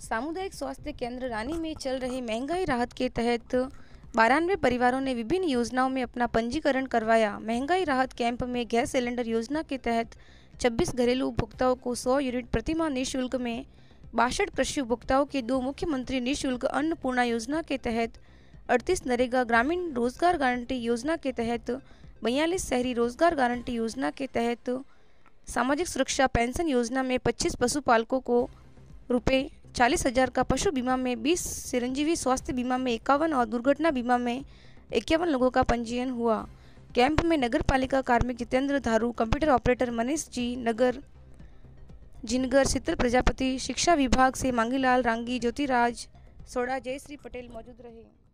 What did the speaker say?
सामुदायिक स्वास्थ्य केंद्र रानी में चल रही महंगाई राहत के तहत बारानवे परिवारों ने विभिन्न योजनाओं में अपना पंजीकरण करवाया महंगाई राहत कैंप में गैस सिलेंडर योजना के तहत 26 घरेलू उपभोक्ताओं को 100 यूनिट प्रतिमा निःशुल्क में बासठ कृषि उपभोक्ताओं के दो मुख्यमंत्री निःशुल्क अन्नपूर्णा योजना के तहत 38 नरेगा ग्रामीण रोजगार गारंटी योजना के तहत बयालीस शहरी रोजगार गारंटी योजना के तहत सामाजिक सुरक्षा पेंशन योजना में पच्चीस पशुपालकों को रुपये चालीस हजार का पशु बीमा में बीस चिरंजीवी स्वास्थ्य बीमा में इक्यावन और दुर्घटना बीमा में इक्यावन लोगों का पंजीयन हुआ कैंप में नगर पालिका कार्मिक जितेंद्र धारू कंप्यूटर ऑपरेटर मनीष जी नगर जिनगर शीतल प्रजापति शिक्षा विभाग से मांगीलाल रांगी ज्योतिराज सोड़ा जयश्री पटेल मौजूद रहे